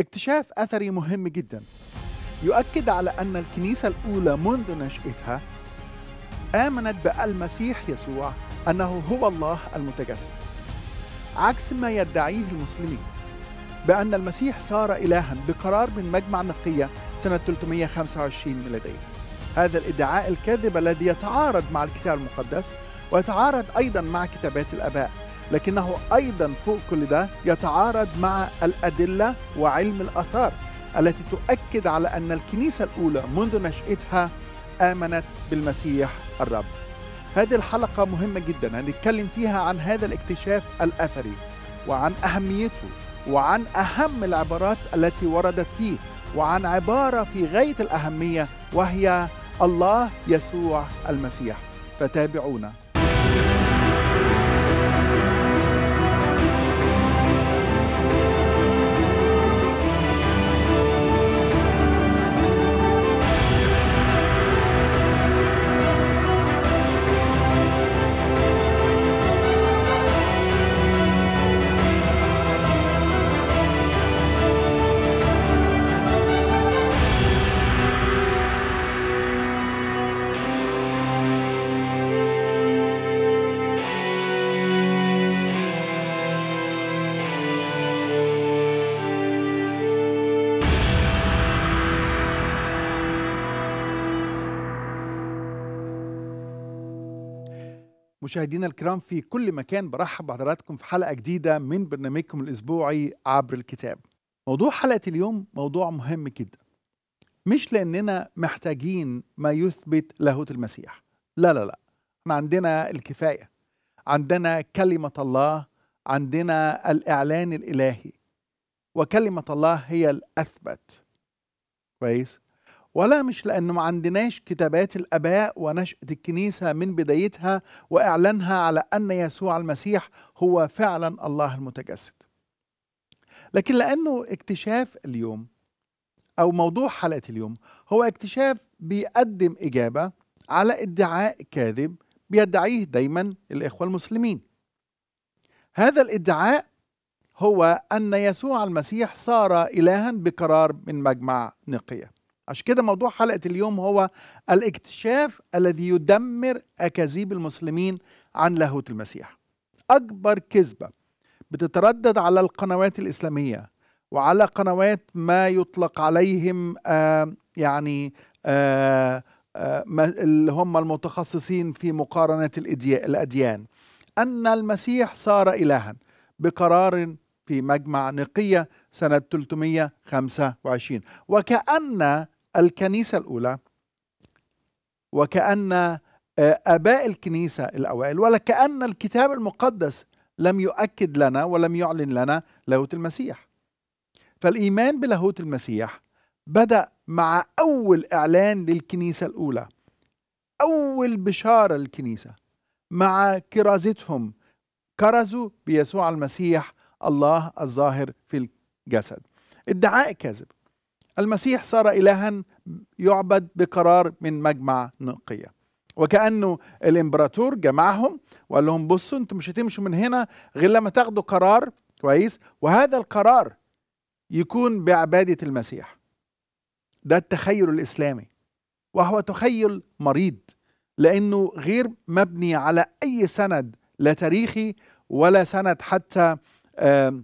اكتشاف أثري مهم جدا يؤكد على أن الكنيسة الأولى منذ نشأتها آمنت بالمسيح يسوع أنه هو الله المتجسد عكس ما يدعيه المسلمين بأن المسيح صار إلها بقرار من مجمع نقية سنة 325 ميلادية هذا الادعاء الكاذب الذي يتعارض مع الكتاب المقدس ويتعارض أيضا مع كتابات الآباء لكنه أيضا فوق كل ده يتعارض مع الأدلة وعلم الآثار التي تؤكد على أن الكنيسة الأولى منذ نشأتها آمنت بالمسيح الرب هذه الحلقة مهمة جدا هنتكلم فيها عن هذا الاكتشاف الأثري وعن أهميته وعن أهم العبارات التي وردت فيه وعن عبارة في غاية الأهمية وهي الله يسوع المسيح فتابعونا مشاهدينا الكرام في كل مكان برحب بحضراتكم في حلقة جديدة من برنامجكم الأسبوعي عبر الكتاب موضوع حلقة اليوم موضوع مهم جدا مش لأننا محتاجين ما يثبت لاهوت المسيح لا لا لا احنا عندنا الكفاية عندنا كلمة الله عندنا الإعلان الإلهي وكلمة الله هي الأثبت كويس ولا مش لأنه ما عندناش كتابات الآباء ونشأة الكنيسة من بدايتها وإعلانها على أن يسوع المسيح هو فعلا الله المتجسد لكن لأنه اكتشاف اليوم أو موضوع حلقة اليوم هو اكتشاف بيقدم إجابة على ادعاء كاذب بيدعيه دايما الإخوة المسلمين هذا الادعاء هو أن يسوع المسيح صار إلها بقرار من مجمع نقيه عشان كده موضوع حلقة اليوم هو الاكتشاف الذي يدمر أكاذيب المسلمين عن لاهوت المسيح أكبر كذبة بتتردد على القنوات الإسلامية وعلى قنوات ما يطلق عليهم آه يعني آه آه اللي هم المتخصصين في مقارنة الأديان أن المسيح صار إلها بقرار في مجمع نقية سنة 325 وكأن الكنيسة الأولى وكأن آه، آباء الكنيسة الأوائل ولكأن الكتاب المقدس لم يؤكد لنا ولم يعلن لنا لاهوت المسيح فالإيمان بلاهوت المسيح بدأ مع أول إعلان للكنيسة الأولى أول بشارة للكنيسة مع كرازتهم كرزوا بيسوع المسيح الله الظاهر في الجسد ادعاء كاذب المسيح صار إلها يعبد بقرار من مجمع نقية وكأنه الإمبراطور جمعهم وقال لهم بصوا أنتم مش هتمشوا من هنا غير لما تاخدوا قرار كويس وهذا القرار يكون بعبادة المسيح ده التخيل الإسلامي وهو تخيل مريض لأنه غير مبني على أي سند لا تاريخي ولا سند حتى آه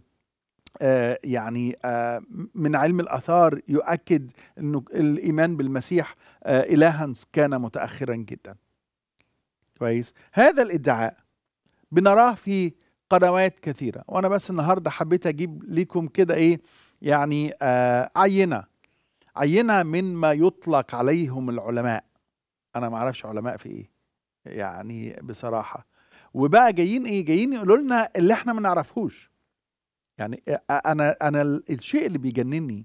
آه، يعني آه، من علم الآثار يؤكد أنه الإيمان بالمسيح آه، إلها كان متأخرا جدا كويس هذا الادعاء بنراه في قنوات كثيرة وأنا بس النهاردة حبيت أجيب لكم كده إيه يعني عينة عينة من ما يطلق عليهم العلماء أنا ما أعرفش علماء في إيه يعني بصراحة وبقى جايين إيه جايين يقولوا لنا اللي إحنا ما نعرفهوش يعني انا انا الشيء اللي بيجنني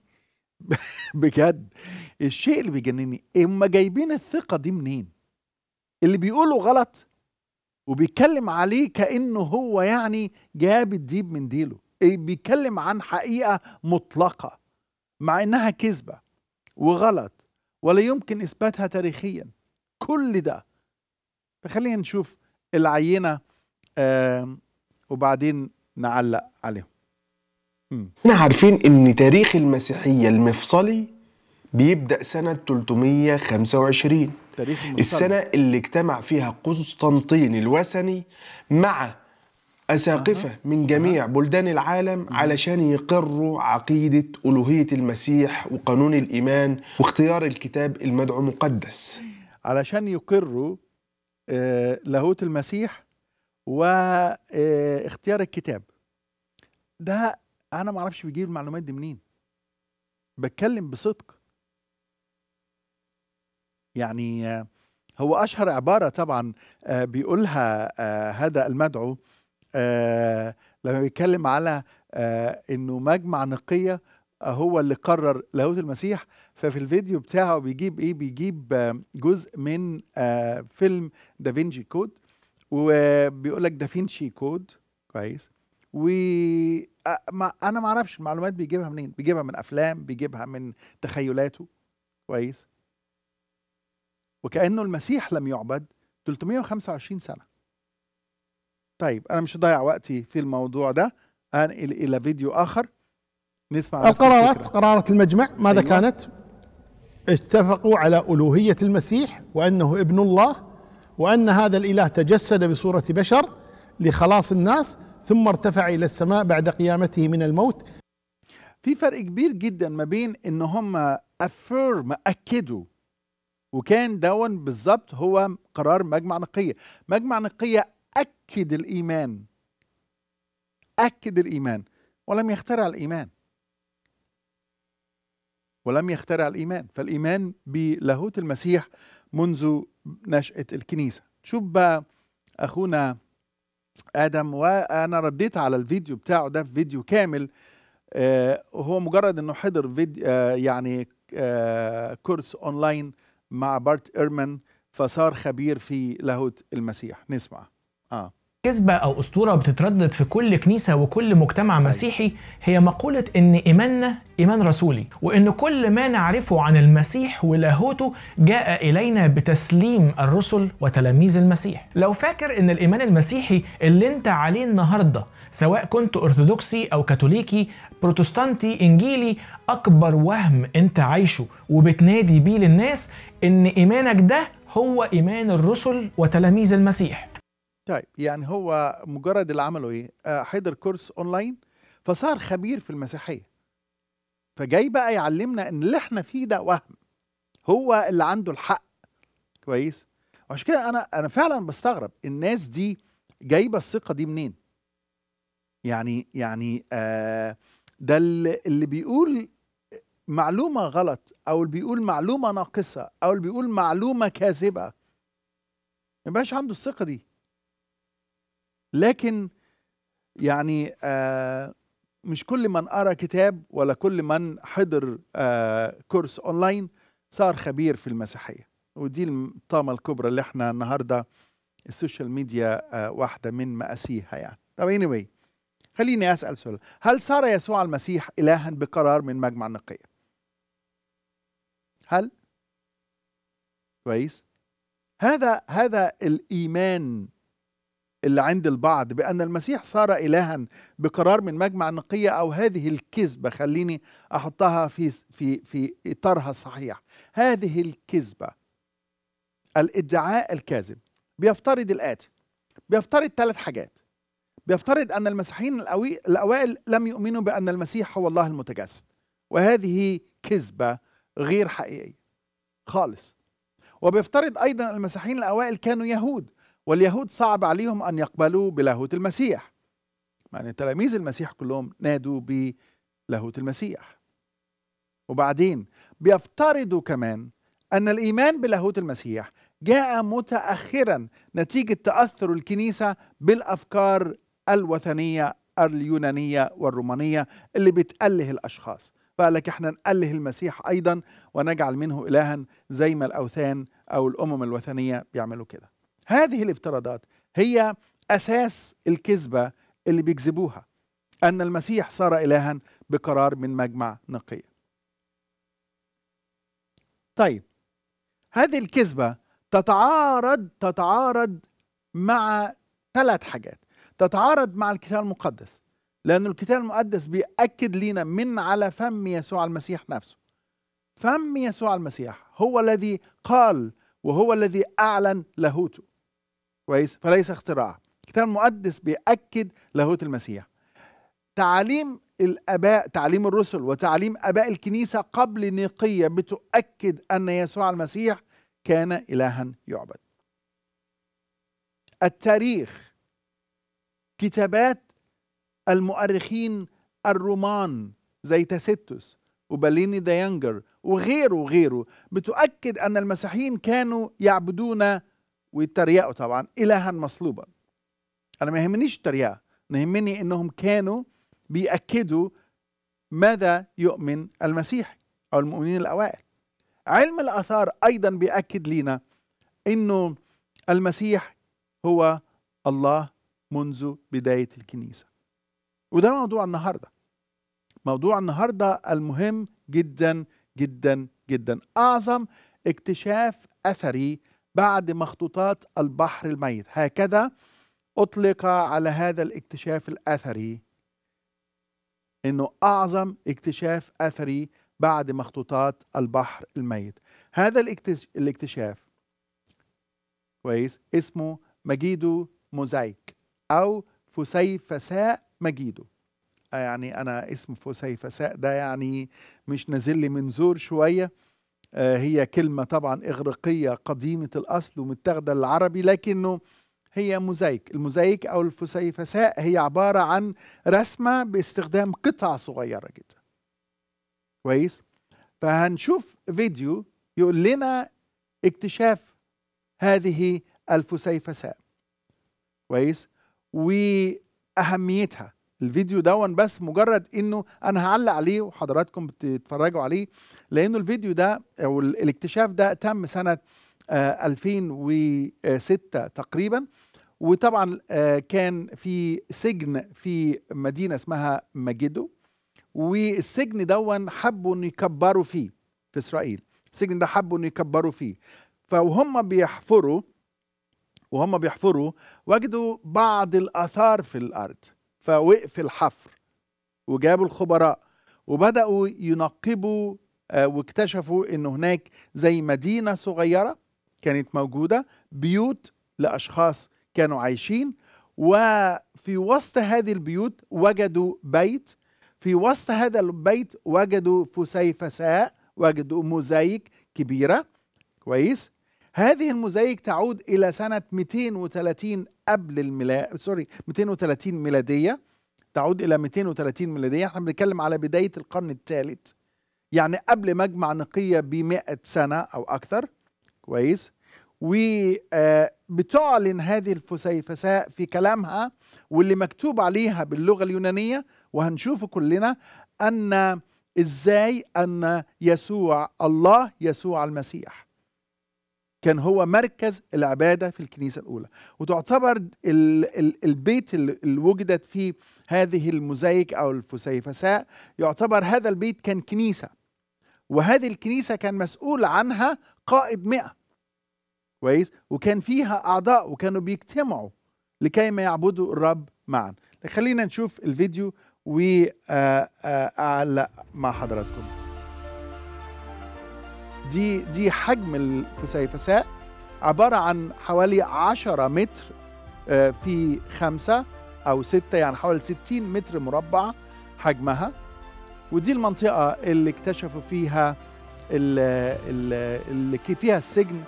بجد الشيء اللي بيجنني اما جايبين الثقه دي منين اللي بيقوله غلط وبيتكلم عليه كانه هو يعني جاب الديب من ديله إيه، بيتكلم عن حقيقه مطلقه مع انها كذبه وغلط ولا يمكن اثباتها تاريخيا كل ده خلينا نشوف العينه وبعدين نعلق عليهم احنا عارفين ان تاريخ المسيحية المفصلي بيبدأ سنة 325 تاريخ السنة اللي اجتمع فيها قسطنطين الوثني مع أساقفة أه. من جميع أه. بلدان العالم أه. علشان يقروا عقيدة ألوهية المسيح وقانون الإيمان واختيار الكتاب المدعو مقدس علشان يقروا آه، لاهوت المسيح واختيار آه، الكتاب ده انا ما اعرفش بيجيب المعلومات دي منين بتكلم بصدق يعني آه، هو اشهر عباره طبعا آه، بيقولها آه، هذا المدعو لما بيتكلم على انه مجمع نقيه هو اللي قرر لاهوت المسيح ففي الفيديو بتاعه بيجيب ايه بيجيب جزء من فيلم دافينشي كود وبيقول لك دافينشي كود كويس و انا ما اعرفش المعلومات بيجيبها منين بيجيبها من افلام بيجيبها من تخيلاته كويس وكانه المسيح لم يعبد 325 سنه طيب انا مش هضيع وقتي في الموضوع ده انقل الى فيديو اخر نسمع القرارات قرارة المجمع ماذا أيوة. كانت اتفقوا على ألوهية المسيح وأنه ابن الله وأن هذا الإله تجسد بصورة بشر لخلاص الناس ثم ارتفع الى السماء بعد قيامته من الموت في فرق كبير جدا ما بين ان هم افيرم اكدوا وكان دون بالظبط هو قرار مجمع نقيه مجمع نقيه اكد الايمان اكد الايمان ولم يخترع الايمان ولم يخترع الايمان فالايمان بلاهوت المسيح منذ نشاه الكنيسه شوف بقى اخونا ادم وانا رديت على الفيديو بتاعه ده في فيديو كامل آه هو مجرد انه حضر فيديو آه يعني آه كورس اونلاين مع بارت ايرمان فصار خبير في لاهوت المسيح نسمع اه كذبة أو أسطورة بتتردد في كل كنيسة وكل مجتمع أيوة. مسيحي هي مقولة إن إيماننا إيمان رسولي وإن كل ما نعرفه عن المسيح ولاهوته جاء إلينا بتسليم الرسل وتلاميذ المسيح لو فاكر إن الإيمان المسيحي اللي أنت عليه النهاردة سواء كنت أرثوذكسي أو كاثوليكي بروتستانتي إنجيلي أكبر وهم أنت عايشه وبتنادي بيه للناس إن إيمانك ده هو إيمان الرسل وتلاميذ المسيح طيب يعني هو مجرد اللي عمله ايه؟ آه، حضر كورس اونلاين فصار خبير في المسيحيه. فجاي بقى يعلمنا ان اللي احنا فيه ده وهم. هو اللي عنده الحق. كويس؟ وعشان كده انا انا فعلا بستغرب الناس دي جايبه الثقه دي منين؟ يعني يعني آه ده اللي بيقول معلومه غلط او اللي بيقول معلومه ناقصه او اللي بيقول معلومه كاذبه ما يبقاش عنده الثقه دي لكن يعني آه مش كل من قرأ كتاب ولا كل من حضر آه كورس أونلاين صار خبير في المسيحية ودي الطامة الكبرى اللي احنا النهاردة السوشيال ميديا آه واحدة من ماسيها يعني طب anyway خليني أسأل سؤال هل صار يسوع المسيح إلها بقرار من مجمع النقية؟ هل؟ كويس؟ هذا هذا الإيمان اللي عند البعض بأن المسيح صار إلها بقرار من مجمع النقية أو هذه الكذبة خليني أحطها في في في إطارها الصحيح هذه الكذبة الادعاء الكاذب بيفترض الآتي بيفترض ثلاث حاجات بيفترض أن المسيحيين الأوائل لم يؤمنوا بأن المسيح هو الله المتجسد وهذه كذبة غير حقيقية خالص وبيفترض أيضا المسيحيين الأوائل كانوا يهود واليهود صعب عليهم أن يقبلوا بلاهوت المسيح يعني تلاميذ المسيح كلهم نادوا بلاهوت المسيح وبعدين بيفترضوا كمان أن الإيمان بلاهوت المسيح جاء متأخرا نتيجة تأثر الكنيسة بالأفكار الوثنية اليونانية والرومانية اللي بتأله الأشخاص فقال لك احنا نأله المسيح أيضا ونجعل منه إلها زي ما الأوثان أو الأمم الوثنية بيعملوا كده هذه الافتراضات هي اساس الكذبه اللي بيكذبوها ان المسيح صار الها بقرار من مجمع نقيه طيب هذه الكذبه تتعارض تتعارض مع ثلاث حاجات تتعارض مع الكتاب المقدس لأن الكتاب المقدس بيأكد لنا من على فم يسوع المسيح نفسه فم يسوع المسيح هو الذي قال وهو الذي أعلن لاهوته كويس فليس اختراع الكتاب المقدس بيأكد لاهوت المسيح تعاليم الاباء تعليم الرسل وتعليم اباء الكنيسه قبل نيقيه بتؤكد ان يسوع المسيح كان الها يعبد التاريخ كتابات المؤرخين الرومان زي تاسيتوس وبليني ديانجر وغيره وغيره بتؤكد ان المسيحيين كانوا يعبدون ويتريقوا طبعا إلها مصلوبا أنا ما يهمنيش التريقة أنا يهمني إنهم كانوا بيأكدوا ماذا يؤمن المسيح أو المؤمنين الأوائل علم الآثار أيضا بيأكد لنا إنه المسيح هو الله منذ بداية الكنيسة وده موضوع النهاردة موضوع النهاردة المهم جدا جدا جدا أعظم اكتشاف أثري بعد مخطوطات البحر الميت هكذا أطلق على هذا الاكتشاف الأثري أنه أعظم اكتشاف أثري بعد مخطوطات البحر الميت هذا الاكتشاف كويس اسمه مجيدو موزايك أو فسيفساء مجيدو آه، يعني أنا اسم فسيفساء ده يعني مش نازل لي من زور شوية آه، هي كلمة طبعا إغريقية قديمة الأصل ومتاخدة للعربي لكنه هي موزايك الموزايك أو الفسيفساء هي عبارة عن رسمة باستخدام قطع صغيرة جدا كويس فهنشوف فيديو يقول لنا اكتشاف هذه الفسيفساء كويس وأهميتها الفيديو ده بس مجرد انه انا هعلق عليه وحضراتكم بتتفرجوا عليه لانه الفيديو ده او الاكتشاف ده تم سنه 2006 آه، تقريبا وطبعا آه، كان في سجن في مدينه اسمها مجدو والسجن دون حبوا انه يكبروا فيه في اسرائيل السجن ده حبوا انه يكبروا فيه فهم بيحفروا وهم بيحفروا وجدوا بعض الاثار في الارض فوقف الحفر وجابوا الخبراء وبدأوا ينقبوا آه، واكتشفوا ان هناك زي مدينه صغيره كانت موجوده بيوت لاشخاص كانوا عايشين وفي وسط هذه البيوت وجدوا بيت في وسط هذا البيت وجدوا فسيفساء وجدوا موزايك كبيره كويس هذه الموزايك تعود إلى سنة 230 قبل الميلاد سوري 230 ميلادية تعود إلى 230 ميلادية احنا بنتكلم على بداية القرن الثالث يعني قبل مجمع نقية ب 100 سنة أو أكثر كويس وبتعلن آه، هذه الفسيفساء في كلامها واللي مكتوب عليها باللغة اليونانية وهنشوفه كلنا أن إزاي أن يسوع الله يسوع المسيح كان هو مركز العبادة في الكنيسة الأولى وتعتبر البيت اللي وجدت فيه هذه المزيك أو الفسيفساء يعتبر هذا البيت كان كنيسة وهذه الكنيسة كان مسؤول عنها قائد مئة كويس وكان فيها أعضاء وكانوا بيجتمعوا لكي ما يعبدوا الرب معا خلينا نشوف الفيديو وأعلق آه، آه، مع حضراتكم دي دي حجم الفسيفساء عبارة عن حوالي 10 متر آه، في خمسة أو ستة يعني حوالي 60 متر مربع حجمها ودي المنطقة اللي اكتشفوا فيها اللي فيها السجن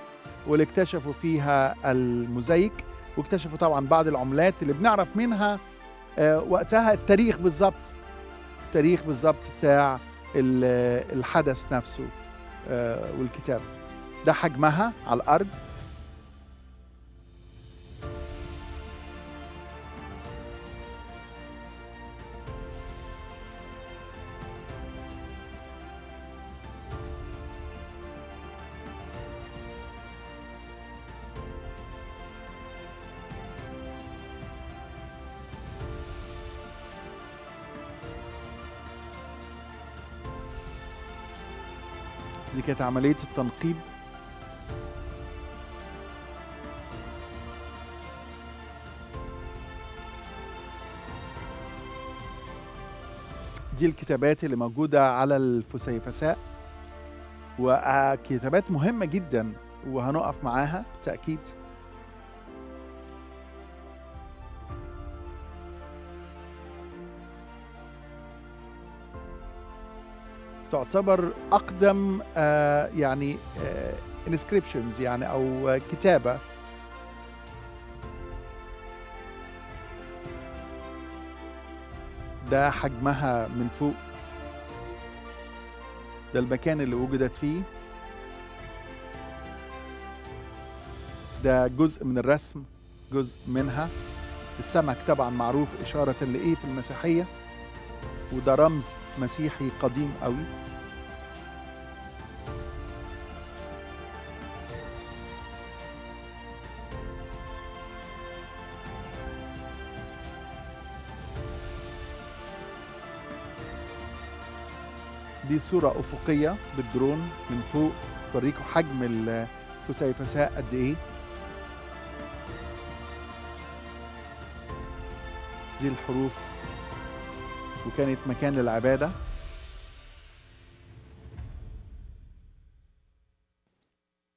واللي اكتشفوا فيها المزيك واكتشفوا طبعا بعض العملات اللي بنعرف منها آه، وقتها التاريخ بالظبط التاريخ بالظبط بتاع الحدث نفسه آه، والكتاب ده حجمها على الأرض دي كانت عملية التنقيب دي الكتابات اللي موجودة على الفسيفساء وكتابات مهمة جدا وهنقف معاها بالتأكيد تعتبر اقدم آه، يعني انسكريبشنز آه، يعني او آه، كتابه ده حجمها من فوق ده المكان اللي وجدت فيه ده جزء من الرسم جزء منها السمك طبعا معروف إشارة لإيه في المسيحية وده رمز مسيحي قديم قوي دي صورة أفقية بالدرون من فوق توريكم حجم الفسيفساء قد إيه دي الحروف وكانت مكان للعبادة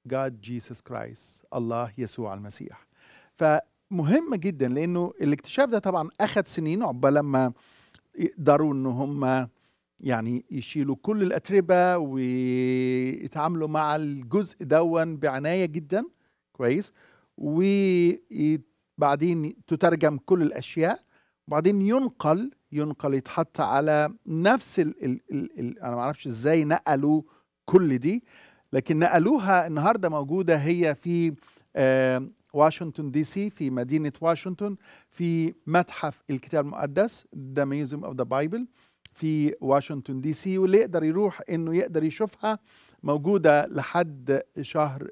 God Jesus Christ الله يسوع المسيح فمهم جدا لانه الاكتشاف ده طبعا اخذ سنين عقبال لما يقدروا ان هم يعني يشيلوا كل الاتربه ويتعاملوا مع الجزء دون بعنايه جدا كويس وبعدين تترجم كل الاشياء وبعدين ينقل ينقل يتحط على نفس ال ال ال الـ انا ما اعرفش ازاي نقلوا كل دي لكن نقلوها النهارده موجوده هي في واشنطن دي سي في مدينه واشنطن في متحف الكتاب المقدس ذا ميوزيوم اوف ذا بايبل في واشنطن دي سي واللي يقدر يروح انه يقدر يشوفها موجوده لحد شهر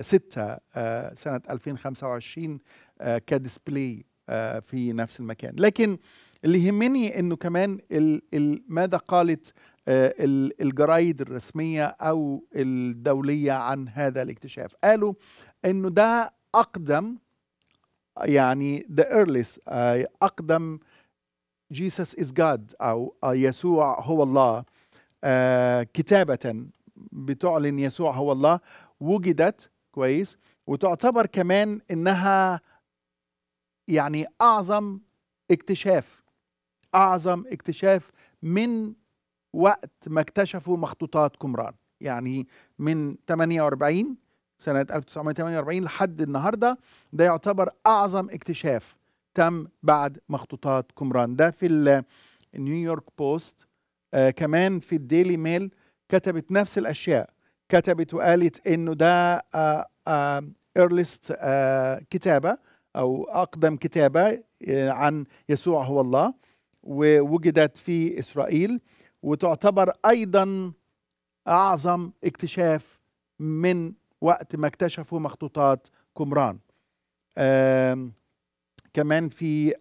6 سنه 2025 كديسبلاي في نفس المكان لكن اللي يهمني انه كمان الـ الـ ماذا قالت آه، الجرايد الرسميه او الدوليه عن هذا الاكتشاف قالوا انه ده اقدم يعني the earliest آه، اقدم جيسس از جاد او آه، يسوع هو الله كتابه بتعلن يسوع هو الله وجدت كويس وتعتبر كمان انها يعني اعظم اكتشاف اعظم اكتشاف من وقت ما اكتشفوا مخطوطات قمران يعني من 48 سنة 1948 لحد النهاردة ده يعتبر أعظم اكتشاف تم بعد مخطوطات قمران ده في نيويورك بوست آه كمان في الديلي ميل كتبت نفس الأشياء كتبت وقالت إنه ده آه آه آه كتابة أو أقدم كتابة آه، عن يسوع هو الله ووجدت في إسرائيل وتعتبر أيضا أعظم اكتشاف من وقت ما اكتشفوا مخطوطات قمران كمان في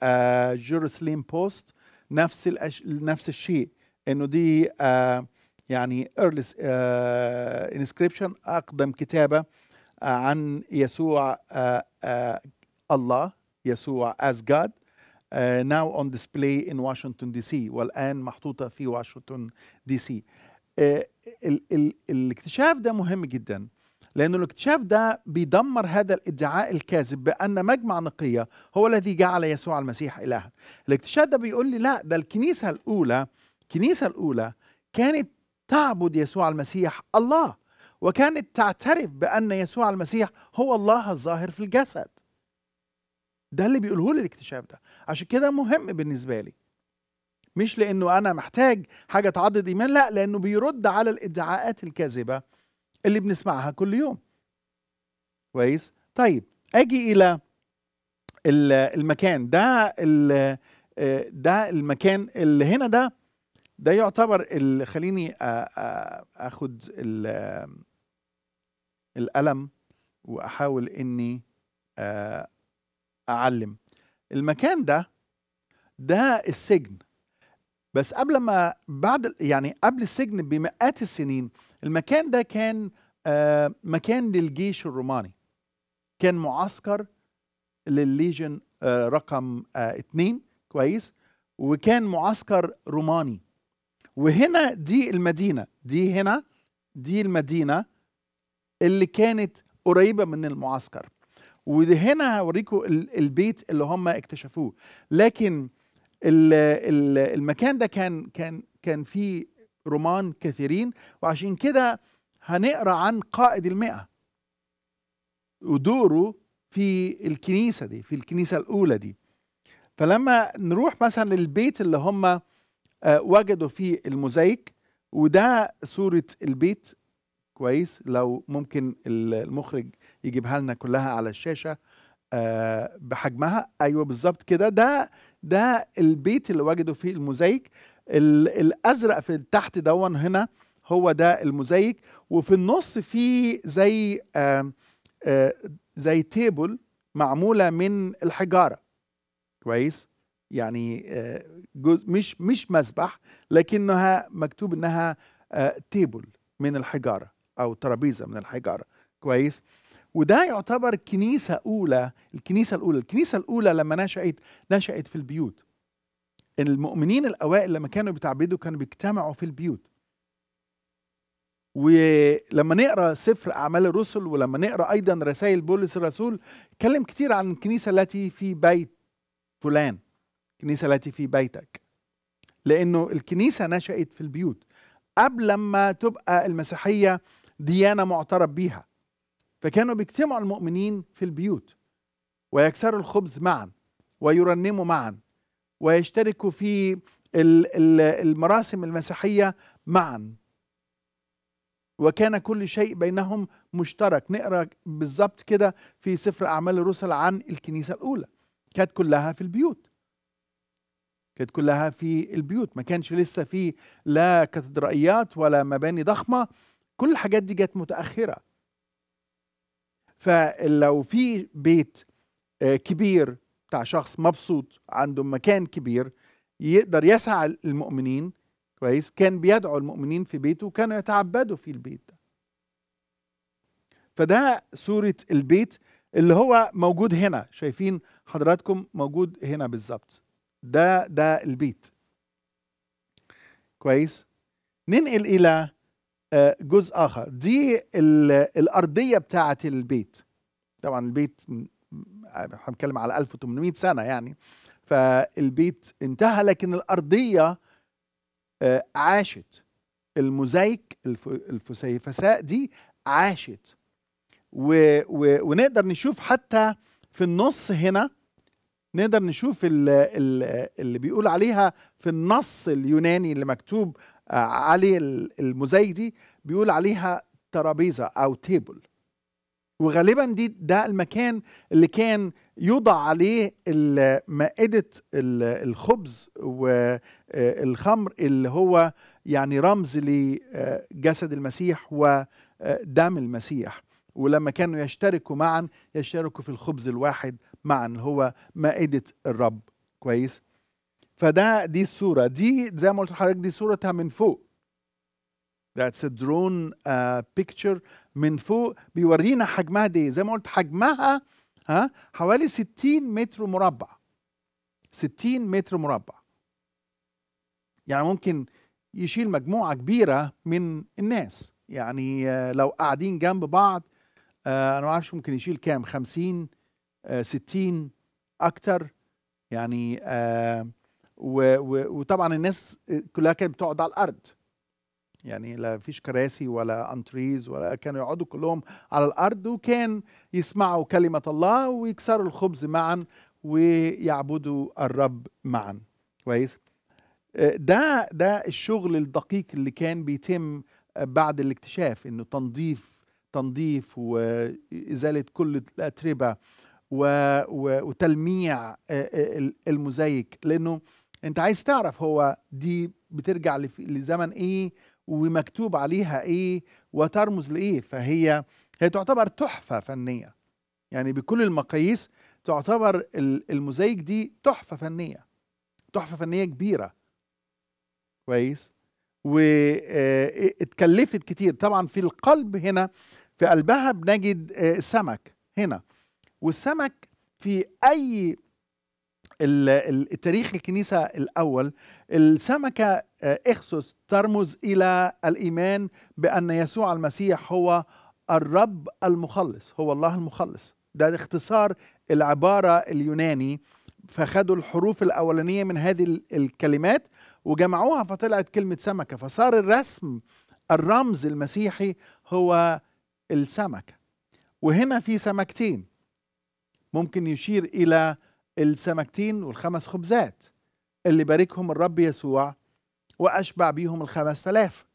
جيروسليم آه، بوست نفس الأش... نفس الشيء انه دي آه يعني ايرلس انسكريبشن آه، اقدم كتابه آه، عن يسوع الله يسوع از جاد آه، now on display in Washington دي سي والآن محطوطة في واشنطن دي سي الاكتشاف ده مهم جدا لأن الاكتشاف ده بيدمر هذا الادعاء الكاذب بأن مجمع نقية هو الذي جعل يسوع المسيح إلها الاكتشاف ده بيقول لي لا ده الكنيسة الأولى الكنيسة الأولى كانت تعبد يسوع المسيح الله وكانت تعترف بأن يسوع المسيح هو الله الظاهر في الجسد ده اللي بيقوله لي الاكتشاف ده عشان كده مهم بالنسبه لي مش لانه انا محتاج حاجه تعضد ايمان لا لانه بيرد على الادعاءات الكاذبه اللي بنسمعها كل يوم كويس طيب اجي الى المكان ده آه، ده المكان اللي هنا ده ده يعتبر خليني اخد القلم واحاول اني اعلم المكان ده ده السجن بس قبل ما بعد يعني قبل السجن بمئات السنين المكان ده كان آه، مكان للجيش الروماني كان معسكر للليجن آه، رقم اثنين آه، اتنين كويس وكان معسكر روماني وهنا دي المدينة دي هنا دي المدينة اللي كانت قريبة من المعسكر وهنا هوريكم البيت اللي هم اكتشفوه لكن المكان ده كان كان كان فيه رومان كثيرين وعشان كده هنقرا عن قائد المئة ودوره في الكنيسة دي في الكنيسة الأولى دي فلما نروح مثلا للبيت اللي هم آه، وجدوا فيه الموزايك وده صورة البيت كويس لو ممكن المخرج يجيبها لنا كلها على الشاشه آه بحجمها ايوه بالظبط كده ده ده البيت اللي وجدوا فيه الموزايك الازرق في تحت دون هنا هو ده الموزايك وفي النص في زي آه آه زي تيبل معموله من الحجاره كويس يعني آه، جزء مش مش مسبح لكنها مكتوب انها آه، تيبل من الحجاره او ترابيزه من الحجاره كويس وده يعتبر كنيسة أولى الكنيسة الأولى الكنيسة الأولى لما نشأت نشأت في البيوت المؤمنين الأوائل لما كانوا بتعبدوا كانوا بيجتمعوا في البيوت ولما نقرا سفر اعمال الرسل ولما نقرا ايضا رسائل بولس الرسول اتكلم كتير عن الكنيسه التي في بيت فلان الكنيسه التي في بيتك لانه الكنيسه نشات في البيوت قبل لما تبقى المسيحيه ديانه معترف بيها فكانوا بيجتمعوا المؤمنين في البيوت ويكسروا الخبز معا ويرنموا معا ويشتركوا في المراسم المسيحية معا وكان كل شيء بينهم مشترك نقرا بالظبط كده في سفر اعمال الرسل عن الكنيسه الاولى كانت كلها في البيوت كانت كلها في البيوت ما كانش لسه في لا كاتدرائيات ولا مباني ضخمه كل الحاجات دي جت متاخره فلو في بيت آه، كبير بتاع شخص مبسوط عنده مكان كبير يقدر يسعى المؤمنين كويس كان بيدعو المؤمنين في بيته وكانوا يتعبدوا في البيت ده فده صورة البيت اللي هو موجود هنا شايفين حضراتكم موجود هنا بالظبط ده ده البيت كويس ننقل إلى آه، جزء اخر دي الارضيه بتاعه البيت طبعا البيت هنتكلم على 1800 سنه يعني فالبيت انتهى لكن الارضيه آه، عاشت الموزايك الفسيفساء دي عاشت و و ونقدر نشوف حتى في النص هنا نقدر نشوف اللي بيقول عليها في النص اليوناني اللي مكتوب علي دي بيقول عليها ترابيزه او تيبل وغالبا دي ده المكان اللي كان يوضع عليه مائدة الخبز والخمر آه، اللي هو يعني رمز لجسد آه، المسيح ودم آه، المسيح ولما كانوا يشتركوا معا يشتركوا في الخبز الواحد معا هو مائدة الرب كويس فده دي الصوره دي زي ما قلت لحضرتك دي صورتها من فوق ذاتس درون بيكتشر من فوق بيورينا حجمها دي زي ما قلت حجمها ها حوالي 60 متر مربع 60 متر مربع يعني ممكن يشيل مجموعه كبيره من الناس يعني آه، لو قاعدين جنب بعض آه، انا ما اعرفش ممكن يشيل كام 50 60 آه، اكتر يعني وطبعا الناس كلها كانت بتقعد على الارض يعني لا فيش كراسي ولا انتريز ولا كانوا يقعدوا كلهم على الارض وكان يسمعوا كلمه الله ويكسروا الخبز معا ويعبدوا الرب معا كويس ده ده الشغل الدقيق اللي كان بيتم بعد الاكتشاف انه تنظيف تنظيف وازاله كل الاتربه وتلميع المزيك لانه انت عايز تعرف هو دي بترجع لزمن ايه ومكتوب عليها ايه وترمز لايه فهي هي تعتبر تحفه فنيه يعني بكل المقاييس تعتبر الموزايك دي تحفه فنيه تحفه فنيه كبيره كويس واتكلفت آه، كتير طبعا في القلب هنا في قلبها بنجد آه، سمك هنا والسمك في اي التاريخ الكنيسة الأول السمكة آه، إخسوس ترمز إلى الإيمان بأن يسوع المسيح هو الرب المخلص هو الله المخلص ده اختصار العبارة اليوناني فخدوا الحروف الأولانية من هذه الكلمات وجمعوها فطلعت كلمة سمكة فصار الرسم الرمز المسيحي هو السمكة وهنا في سمكتين ممكن يشير إلى السمكتين والخمس خبزات اللي باركهم الرب يسوع واشبع بيهم الخمس تلاف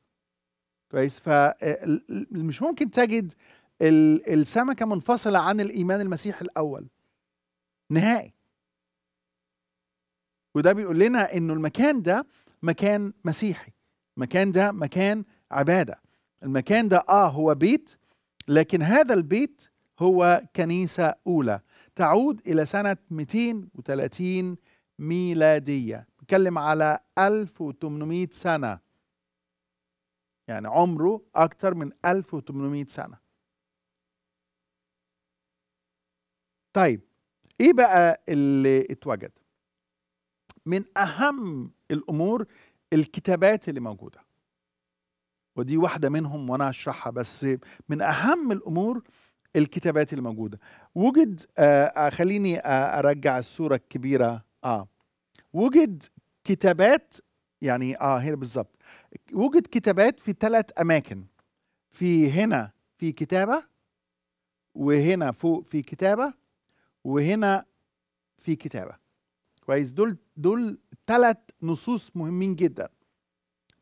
كويس فمش آه، ممكن تجد السمكه منفصله عن الايمان المسيحي الاول نهائي وده بيقول لنا انه المكان ده مكان مسيحي المكان ده مكان عباده المكان ده اه هو بيت لكن هذا البيت هو كنيسه اولى تعود إلى سنة 230 ميلادية نتكلم على 1800 سنة يعني عمره أكثر من 1800 سنة طيب إيه بقى اللي اتوجد من أهم الأمور الكتابات اللي موجودة ودي واحدة منهم وأنا هشرحها بس من أهم الأمور الكتابات الموجوده وجد آه،, آه خليني آه ارجع الصوره الكبيره اه وجد كتابات يعني اه هنا بالظبط وجد كتابات في ثلاث اماكن في هنا في كتابه وهنا فوق في كتابه وهنا في كتابه كويس دول دول ثلاث نصوص مهمين جدا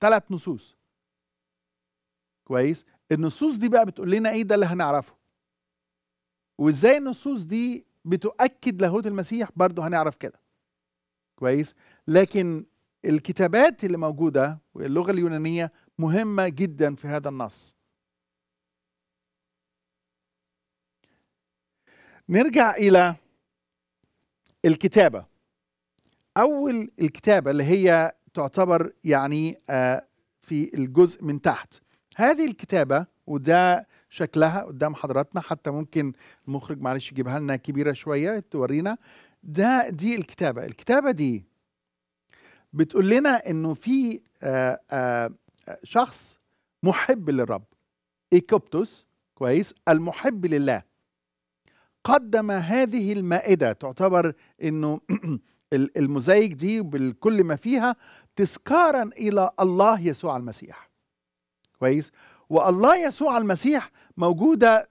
ثلاث نصوص كويس النصوص دي بقى بتقول لنا ايه ده اللي هنعرفه وازاي النصوص دي بتؤكد لاهوت المسيح برضه هنعرف كده كويس لكن الكتابات اللي موجوده واللغه اليونانيه مهمه جدا في هذا النص نرجع الى الكتابه اول الكتابه اللي هي تعتبر يعني آه، في الجزء من تحت هذه الكتابه وده شكلها قدام حضراتنا حتى ممكن المخرج معلش يجيبها لنا كبيره شويه تورينا ده دي الكتابه الكتابه دي بتقول لنا انه في آآ آه، آآ آه، شخص محب للرب ايكوبتوس كويس المحب لله قدم هذه المائده تعتبر انه المزيج دي بكل ما فيها تذكارا الى الله يسوع المسيح كويس والله يسوع المسيح موجوده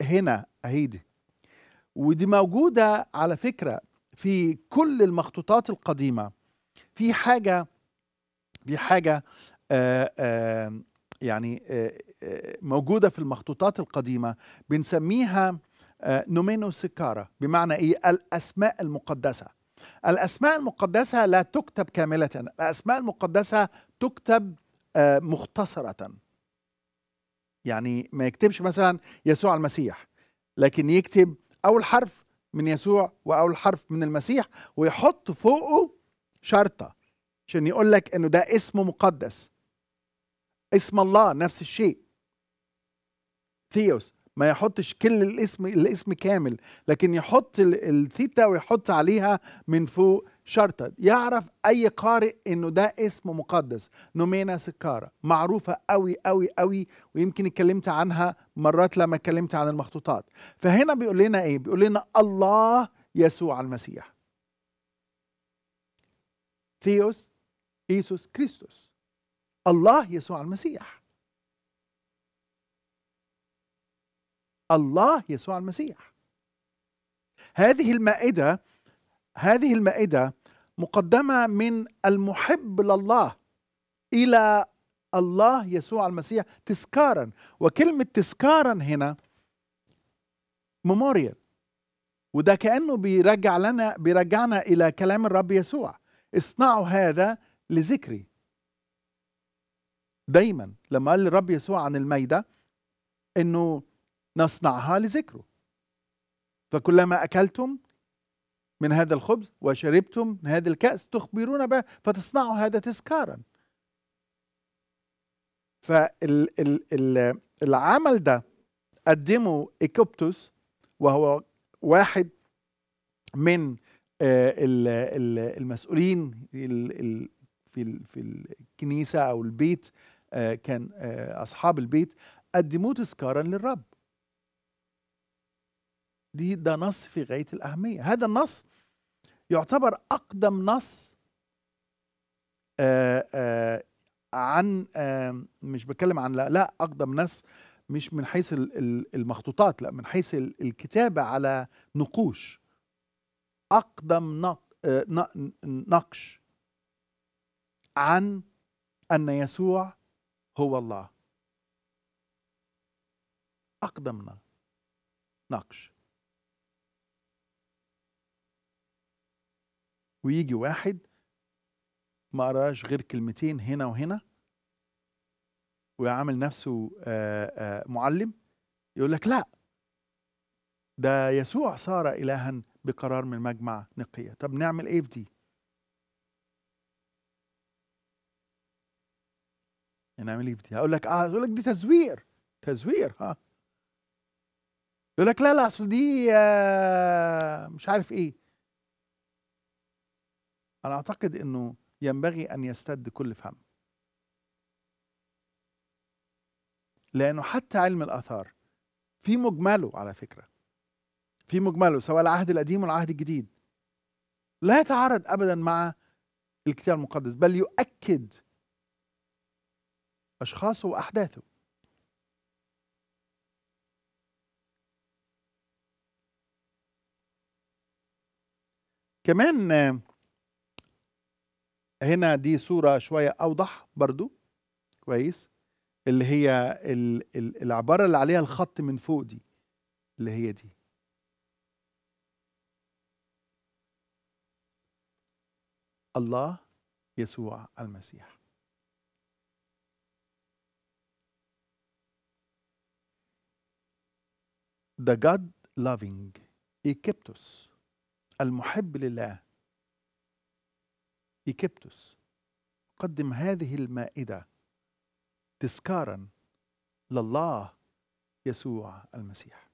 هنا اهي دي ودي موجوده على فكره في كل المخطوطات القديمه في حاجه في حاجه آآ آه، آآ آه، يعني آآ آه، موجوده في المخطوطات القديمه بنسميها نومينو سيكارا بمعنى ايه الاسماء المقدسه الاسماء المقدسه لا تكتب كامله الاسماء المقدسه تكتب مختصره يعني ما يكتبش مثلا يسوع المسيح لكن يكتب اول حرف من يسوع واول حرف من المسيح ويحط فوقه شرطه عشان يقول لك انه ده اسم مقدس اسم الله نفس الشيء ثيوس ما يحطش كل الاسم الاسم كامل لكن يحط الثيتا ويحط عليها من فوق شرطة يعرف أي قارئ إنه ده اسم مقدس نومينا سكارة معروفة أوي أوي أوي ويمكن اتكلمت عنها مرات لما اتكلمت عن المخطوطات فهنا بيقول لنا إيه بيقول لنا الله يسوع المسيح ثيوس إيسوس كريستوس الله يسوع المسيح الله يسوع المسيح هذه المائدة هذه المائدة مقدمة من المحب لله إلى الله يسوع المسيح تذكارا وكلمة تذكارا هنا ميموريال وده كأنه بيرجع لنا بيرجعنا إلى كلام الرب يسوع اصنعوا هذا لذكري دايما لما قال الرب يسوع عن الميدة انه نصنعها لذكره فكلما اكلتم من هذا الخبز وشربتم من هذا الكأس تخبرون به فتصنعوا هذا تذكارا فالعمل ده قدمه إيكوبتوس وهو واحد من آه، المسؤولين في في الكنيسة أو البيت آه، كان آه، أصحاب البيت قدموه تذكارا للرب دي ده نص في غاية الأهمية هذا النص يعتبر أقدم نص آآ آه، آآ آه، عن آآ آه، مش بتكلم عن لا, لا أقدم نص مش من حيث المخطوطات لا من حيث الكتابة على نقوش أقدم نقش عن أن يسوع هو الله أقدم نقش ويجي واحد ما قراش غير كلمتين هنا وهنا ويعامل نفسه آه، آه، معلم يقول لك لا ده يسوع صار إلها بقرار من مجمع نقية طب نعمل إيه بدي نعمل إيه بدي هقول لك آه يقول لك دي تزوير تزوير ها يقول لك لا لا أصل دي آه، مش عارف إيه أنا أعتقد أنه ينبغي أن يستد كل فهم لأنه حتى علم الآثار في مجمله على فكرة في مجمله سواء العهد القديم والعهد الجديد لا يتعارض أبدا مع الكتاب المقدس بل يؤكد أشخاصه وأحداثه كمان هنا دي صورة شوية أوضح برضو كويس اللي هي العبارة اللي عليها الخط من فوق دي اللي هي دي الله يسوع المسيح The God loving إيكيبتوس المحب لله إيكبتس قدم هذه المائدة تذكارا لله يسوع المسيح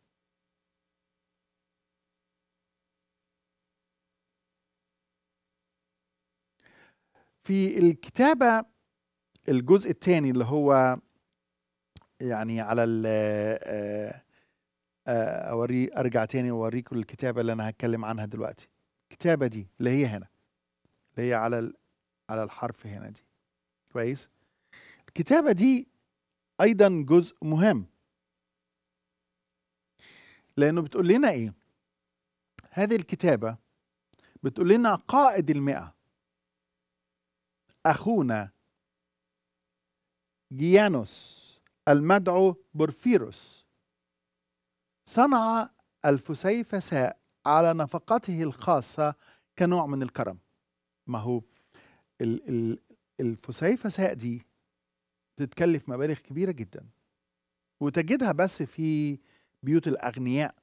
في الكتابة الجزء الثاني اللي هو يعني على ال آه، آه، أوري أرجع تاني وأوريكم الكتابة اللي أنا هتكلم عنها دلوقتي الكتابة دي اللي هي هنا اللي هي على على الحرف هنا دي كويس الكتابة دي أيضا جزء مهم لأنه بتقول لنا إيه هذه الكتابة بتقول لنا قائد المئة أخونا جيانوس المدعو بورفيروس صنع الفسيفساء على نفقته الخاصة كنوع من الكرم ما هو الفسيفساء دي بتتكلف مبالغ كبيرة جدا وتجدها بس في بيوت الأغنياء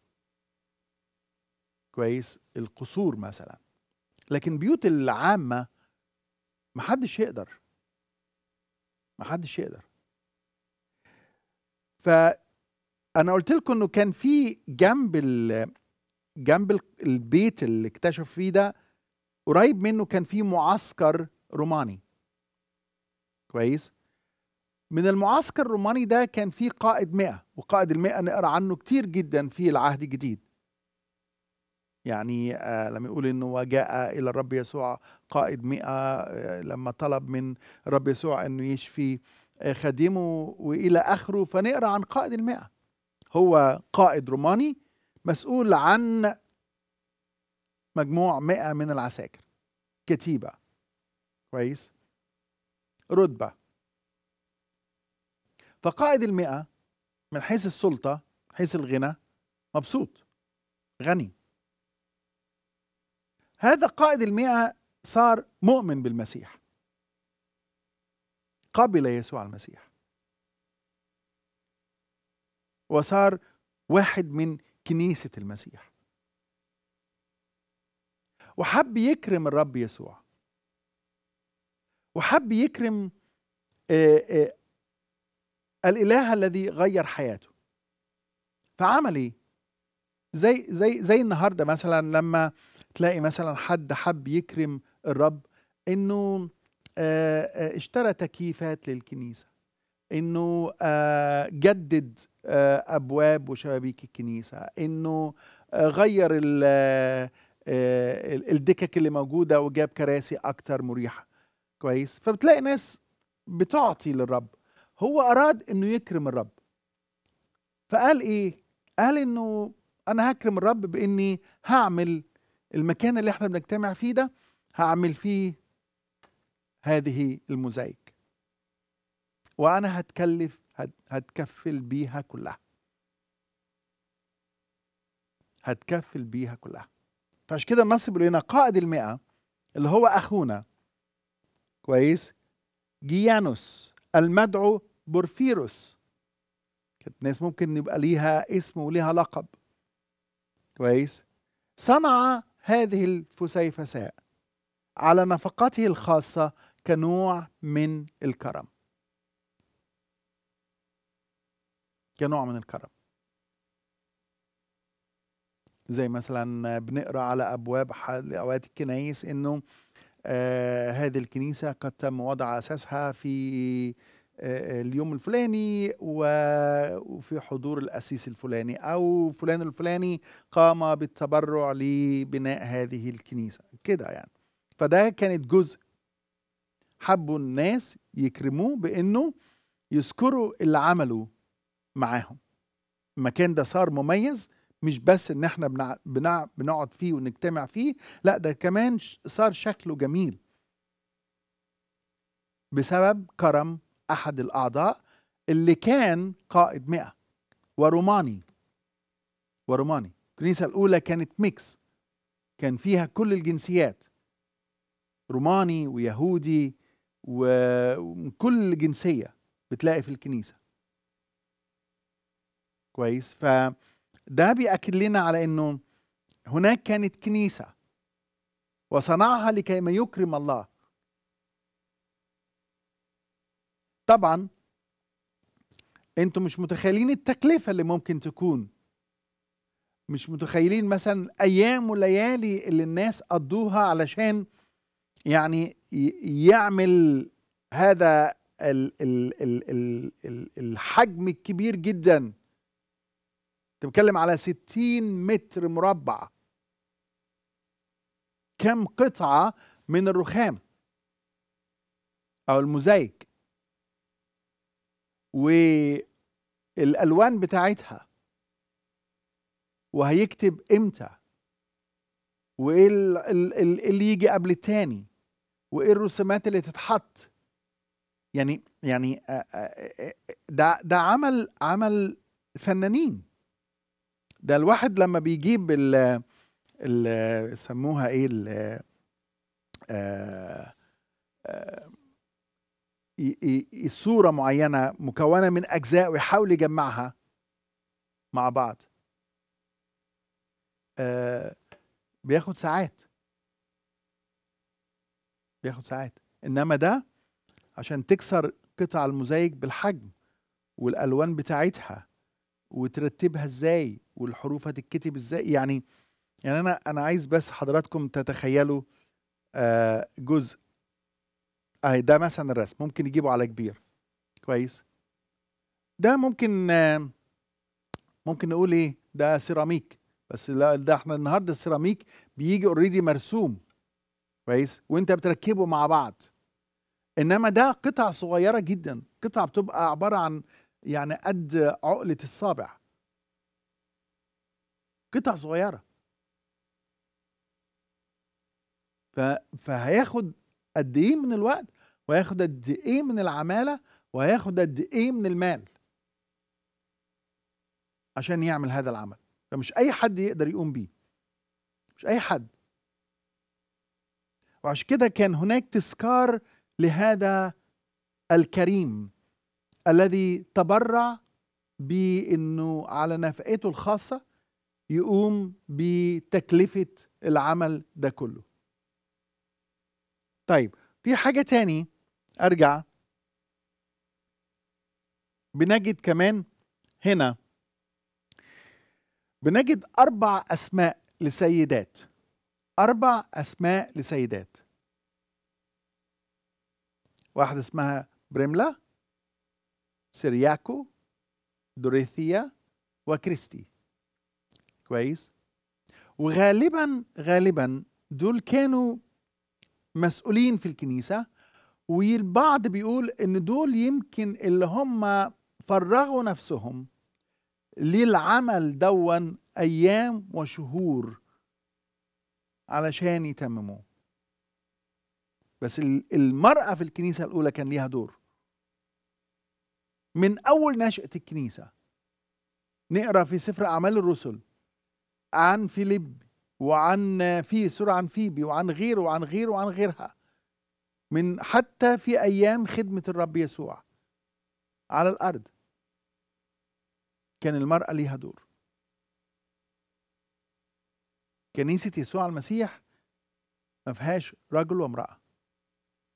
كويس القصور مثلا لكن بيوت العامة محدش يقدر محدش يقدر فأنا قلت لكم إنه كان في جنب ال جنب البيت اللي اكتشف فيه ده قريب منه كان في معسكر روماني كويس من المعسكر الروماني ده كان في قائد مئة وقائد المئة نقرأ عنه كتير جدا في العهد الجديد يعني آه لما يقول انه وجاء الى الرب يسوع قائد مئة آه لما طلب من الرب يسوع انه يشفي آه خادمه والى اخره فنقرا عن قائد المئة هو قائد روماني مسؤول عن مجموع 100 من العساكر كتيبة كويس رتبة فقائد المئة من حيث السلطة حيث الغنى مبسوط غني هذا قائد المئة صار مؤمن بالمسيح قبل يسوع المسيح وصار واحد من كنيسة المسيح وحب يكرم الرب يسوع وحب يكرم آه، آه، الاله الذي غير حياته فعمل ايه زي زي زي النهارده مثلا لما تلاقي مثلا حد حب يكرم الرب انه آه، اشترى تكييفات للكنيسه انه جدد ابواب وشبابيك الكنيسه انه غير آه، الدكك اللي موجوده وجاب كراسي اكتر مريحه كويس فبتلاقي ناس بتعطي للرب هو اراد انه يكرم الرب فقال ايه قال انه انا هكرم الرب باني هعمل المكان اللي احنا بنجتمع فيه ده هعمل فيه هذه الموزايك وانا هتكلف هتكفل بيها كلها هتكفل بيها كلها فعشان كده النص بيقول لنا قائد المئة اللي هو أخونا كويس جيانوس المدعو بورفيروس كانت ناس ممكن يبقى ليها اسم وليها لقب كويس صنع هذه الفسيفساء على نفقته الخاصة كنوع من الكرم كنوع من الكرم زي مثلا بنقرا على ابواب اوقات الكنايس انه آه هذه الكنيسه قد تم وضع اساسها في آه اليوم الفلاني وفي حضور الاسيس الفلاني او فلان الفلاني قام بالتبرع لبناء هذه الكنيسه كده يعني فده كانت جزء حبوا الناس يكرموه بانه يذكروا اللي عمله معاهم المكان ده صار مميز مش بس ان احنا بنع... بنع... بنقعد فيه ونجتمع فيه لا ده كمان صار شكله جميل بسبب كرم احد الاعضاء اللي كان قائد مئة وروماني وروماني الكنيسة الأولى كانت ميكس كان فيها كل الجنسيات روماني ويهودي وكل جنسية بتلاقي في الكنيسة كويس ف ده بيأكد لنا على أنه هناك كانت كنيسة وصنعها لكي ما يكرم الله طبعا انتم مش متخيلين التكلفة اللي ممكن تكون مش متخيلين مثلا ايام وليالي اللي الناس قضوها علشان يعني يعمل هذا الحجم الكبير جدا انت بتتكلم على 60 متر مربع كم قطعة من الرخام أو الموزايك والألوان بتاعتها وهيكتب إمتى وإيه اللي يجي قبل التاني وإيه الرسومات اللي تتحط يعني يعني آه، آه، آه، ده ده عمل عمل فنانين ده الواحد لما بيجيب ال ال يسموها ايه ال آه، آه، صورة معينة مكونة من أجزاء ويحاول يجمعها مع بعض آه، بياخد ساعات بياخد ساعات إنما ده عشان تكسر قطع المزيج بالحجم والألوان بتاعتها وترتبها ازاي والحروف هتتكتب ازاي يعني يعني انا انا عايز بس حضراتكم تتخيلوا آه جزء اهي ده مثلا الرسم ممكن يجيبه على كبير كويس ده ممكن آه ممكن نقول ايه ده سيراميك بس لا ده احنا النهارده السيراميك بيجي اوريدي مرسوم كويس وانت بتركبه مع بعض انما ده قطع صغيره جدا قطع بتبقى عباره عن يعني قد عقلة الصابع قطع صغيرة ف... فهياخد قد ايه من الوقت وهياخد قد ايه من العمالة وهياخد قد ايه من المال عشان يعمل هذا العمل فمش اي حد يقدر يقوم بيه مش اي حد وعشان كده كان هناك تذكار لهذا الكريم الذي تبرع بانه على نفقته الخاصه يقوم بتكلفه العمل ده كله طيب في حاجه تاني ارجع بنجد كمان هنا بنجد اربع اسماء لسيدات اربع اسماء لسيدات واحده اسمها بريملا سيرياكو دوريثيا وكريستي كويس وغالبا غالبا دول كانوا مسؤولين في الكنيسه والبعض بيقول ان دول يمكن اللي هم فرغوا نفسهم للعمل دوا ايام وشهور علشان يتمموه بس المرأة في الكنيسة الأولى كان ليها دور من أول نشأة الكنيسة نقرأ في سفر أعمال الرسل عن فيليب وعن في سرعة عن فيبي وعن غيره وعن غيره وعن غيرها من حتى في أيام خدمة الرب يسوع على الأرض كان المرأة ليها دور كنيسة يسوع المسيح ما فيهاش رجل وامرأة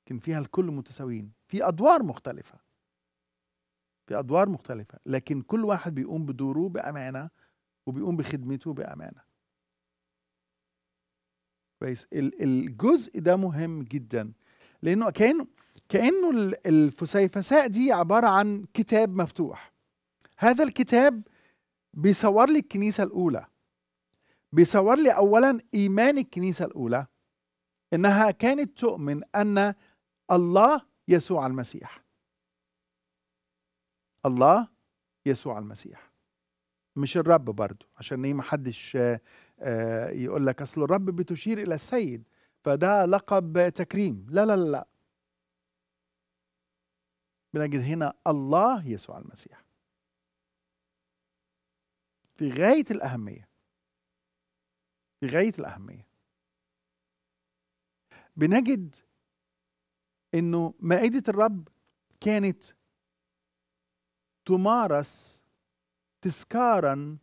كان فيها الكل متساويين في أدوار مختلفة بادوار مختلفه لكن كل واحد بيقوم بدوره بامانه وبيقوم بخدمته بامانه كويس الجزء ده مهم جدا لانه كان كانه الفسيفساء دي عباره عن كتاب مفتوح هذا الكتاب بيصور لي الكنيسه الاولى بيصور لي اولا ايمان الكنيسه الاولى انها كانت تؤمن ان الله يسوع المسيح الله يسوع المسيح مش الرب برضو عشان ايه حدش آه، آه، يقول لك اصل الرب بتشير الى السيد فده لقب تكريم لا لا لا بنجد هنا الله يسوع المسيح في غاية الأهمية في غاية الأهمية بنجد انه مائدة الرب كانت تمارس تذكارا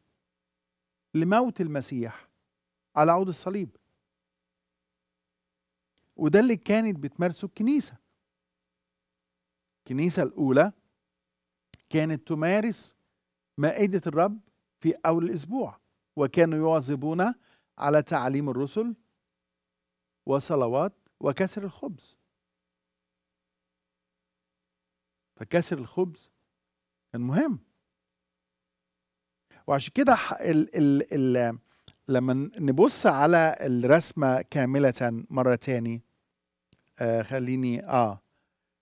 لموت المسيح على عود الصليب وده اللي كانت بتمارسه الكنيسة الكنيسة الأولى كانت تمارس مائدة الرب في أول الأسبوع وكانوا يواظبون على تعليم الرسل وصلوات وكسر الخبز فكسر الخبز كان مهم وعشان كده ال ال ال لما نبص على الرسمه كامله مره تاني آه خليني اه